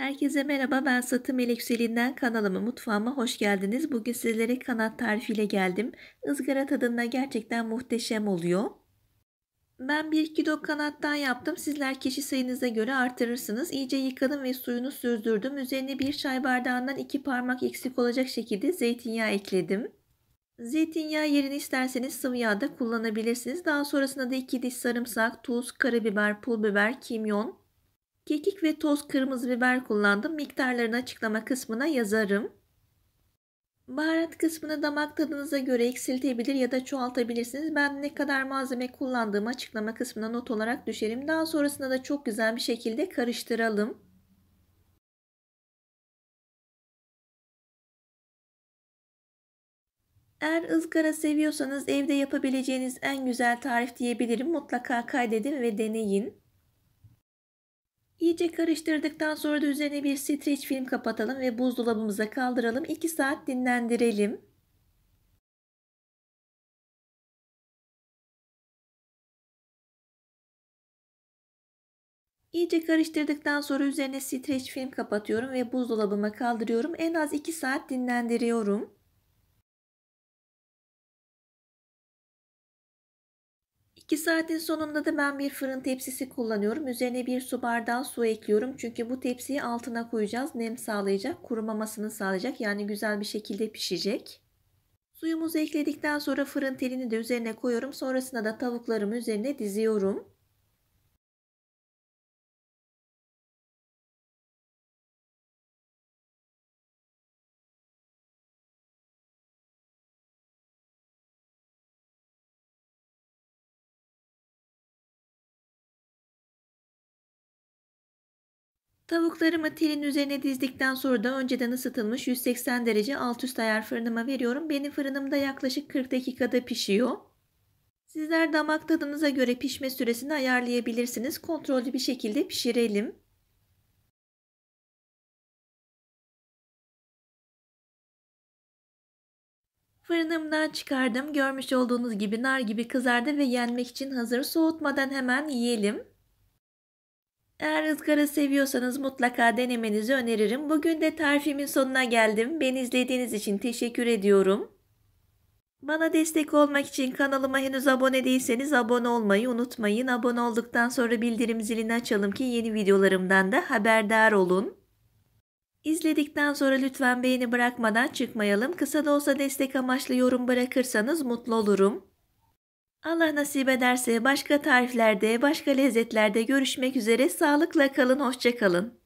Herkese merhaba ben Satı Melek Selin'den kanalıma mutfağıma hoş geldiniz. Bugün sizlere kanat tarifiyle geldim. Izgara tadında gerçekten muhteşem oluyor. Ben 1 kilo kanattan yaptım. Sizler kişi sayınıza göre artırırsınız. İyice yıkadım ve suyunu süzdürdüm. Üzerine bir çay bardağından 2 parmak eksik olacak şekilde zeytinyağı ekledim. Zeytinyağı yerini isterseniz sıvı yağ da kullanabilirsiniz. Daha sonrasında da 2 diş sarımsak, tuz, karabiber, pul biber, kimyon, Kekik ve toz kırmızı biber kullandım. Miktarlarını açıklama kısmına yazarım. Baharat kısmını damak tadınıza göre eksiltebilir ya da çoğaltabilirsiniz. Ben ne kadar malzeme kullandığımı açıklama kısmına not olarak düşerim. Daha sonrasında da çok güzel bir şekilde karıştıralım. Eğer ızgara seviyorsanız evde yapabileceğiniz en güzel tarif diyebilirim. Mutlaka kaydedin ve deneyin. İyice karıştırdıktan sonra da üzerine bir streç film kapatalım ve buzdolabımıza kaldıralım. 2 saat dinlendirelim. İyice karıştırdıktan sonra üzerine streç film kapatıyorum ve buzdolabıma kaldırıyorum. En az 2 saat dinlendiriyorum. 2 saatin sonunda da ben bir fırın tepsisi kullanıyorum. Üzerine bir su bardağı su ekliyorum. Çünkü bu tepsiyi altına koyacağız. Nem sağlayacak, kurumamasını sağlayacak. Yani güzel bir şekilde pişecek. Suyumuzu ekledikten sonra fırın telini de üzerine koyuyorum. Sonrasında da tavuklarımı üzerine diziyorum. Tavuklarımı telin üzerine dizdikten sonra da önceden ısıtılmış 180 derece alt üst ayar fırınıma veriyorum. Benim fırınımda yaklaşık 40 dakikada pişiyor. Sizler damak tadınıza göre pişme süresini ayarlayabilirsiniz. Kontrollü bir şekilde pişirelim. Fırınımdan çıkardım. Görmüş olduğunuz gibi nar gibi kızardı ve yenmek için hazır. Soğutmadan hemen yiyelim. Eğer ızgara seviyorsanız mutlaka denemenizi öneririm. Bugün de tarifimin sonuna geldim. Beni izlediğiniz için teşekkür ediyorum. Bana destek olmak için kanalıma henüz abone değilseniz abone olmayı unutmayın. Abone olduktan sonra bildirim zilini açalım ki yeni videolarımdan da haberdar olun. İzledikten sonra lütfen beğeni bırakmadan çıkmayalım. Kısa da olsa destek amaçlı yorum bırakırsanız mutlu olurum. Allah nasip ederse başka tariflerde, başka lezzetlerde görüşmek üzere. Sağlıkla kalın, hoşça kalın.